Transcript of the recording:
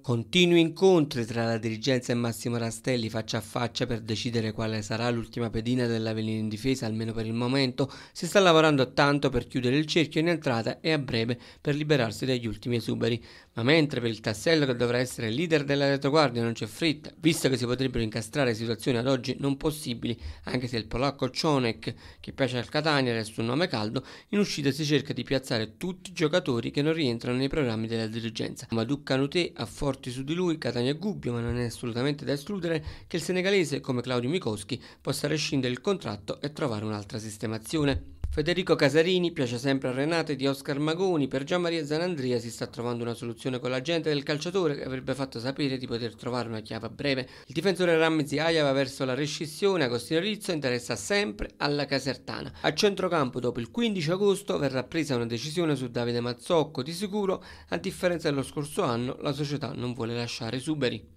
Continui incontri tra la dirigenza e Massimo Rastelli faccia a faccia per decidere quale sarà l'ultima pedina dell'Avellino in difesa, almeno per il momento. Si sta lavorando tanto per chiudere il cerchio in entrata e a breve per liberarsi dagli ultimi esuberi. Ma mentre per il tassello che dovrà essere leader della retroguardia non c'è fretta, visto che si potrebbero incastrare situazioni ad oggi non possibili, anche se il polacco Cionek, che piace al Catania, resta un nome caldo, in uscita si cerca di piazzare tutti i giocatori che non rientrano nei programmi della dirigenza. Ma Duccanutè ha forti su di lui Catania e Gubbio, ma non è assolutamente da escludere che il senegalese, come Claudio Mikoski, possa rescindere il contratto e trovare un'altra sistemazione. Federico Casarini piace sempre a Renate di Oscar Magoni, per Gian Maria Zanandria si sta trovando una soluzione con l'agente del calciatore che avrebbe fatto sapere di poter trovare una chiave a breve. Il difensore Ramzi Aia va verso la rescissione, Agostino Rizzo interessa sempre alla Casertana. A centrocampo dopo il 15 agosto verrà presa una decisione su Davide Mazzocco, di sicuro a differenza dello scorso anno la società non vuole lasciare Suberi.